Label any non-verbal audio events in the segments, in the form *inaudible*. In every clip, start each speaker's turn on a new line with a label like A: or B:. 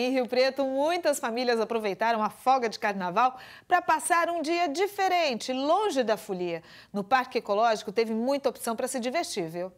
A: Em Rio Preto, muitas famílias aproveitaram a folga de carnaval para passar um dia diferente, longe da folia. No Parque Ecológico, teve muita opção para se divertir, viu?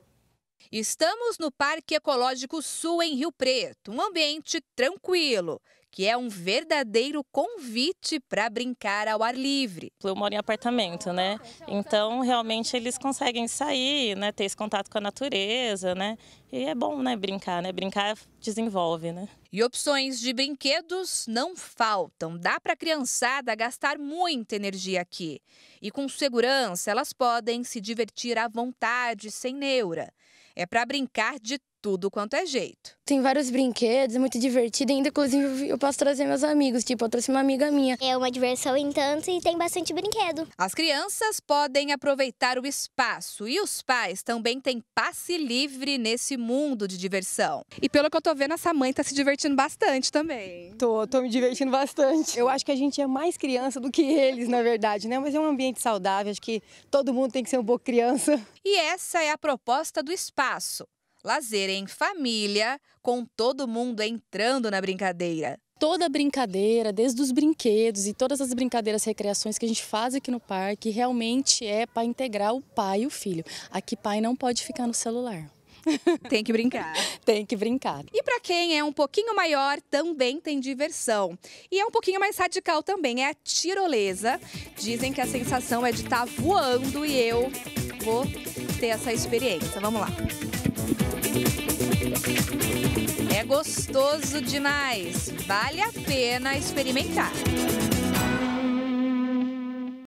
A: Estamos no Parque Ecológico Sul, em Rio Preto, um ambiente tranquilo que é um verdadeiro convite para brincar ao ar livre. Eu
B: moro em apartamento, né? Então, realmente eles conseguem sair, né, ter esse contato com a natureza, né? E é bom, né, brincar, né? Brincar desenvolve, né? E opções
A: de brinquedos não faltam. Dá para a criançada gastar muita energia aqui. E com segurança, elas podem se divertir à vontade, sem neura. É para brincar de tudo quanto é jeito.
C: Tem vários brinquedos, é muito divertido. Ainda, inclusive, eu posso trazer meus amigos. Tipo, eu trouxe uma amiga minha. É uma diversão em tanto e tem bastante
A: brinquedo. As crianças podem aproveitar o espaço e os pais também têm passe livre nesse mundo de diversão. E pelo que eu tô vendo, essa mãe tá se divertindo bastante
C: também. Tô, tô me divertindo bastante. Eu acho que a gente é mais criança do que eles, na verdade, né? Mas é um ambiente saudável, acho que todo mundo tem que ser um pouco criança.
A: E essa é a proposta do espaço lazer em família, com todo mundo entrando na brincadeira.
D: Toda brincadeira, desde os brinquedos e todas as brincadeiras, recreações que a gente faz aqui no parque, realmente é para integrar o pai e o filho. Aqui pai não pode ficar no celular. *laughs* Tem que brincar. tem que brincar. E
A: para quem é um pouquinho maior, também tem diversão. E é um pouquinho mais radical também, é a tirolesa. Dizem que a sensação é de estar tá voando e eu vou ter essa experiência. Vamos lá. É gostoso demais. Vale a pena experimentar.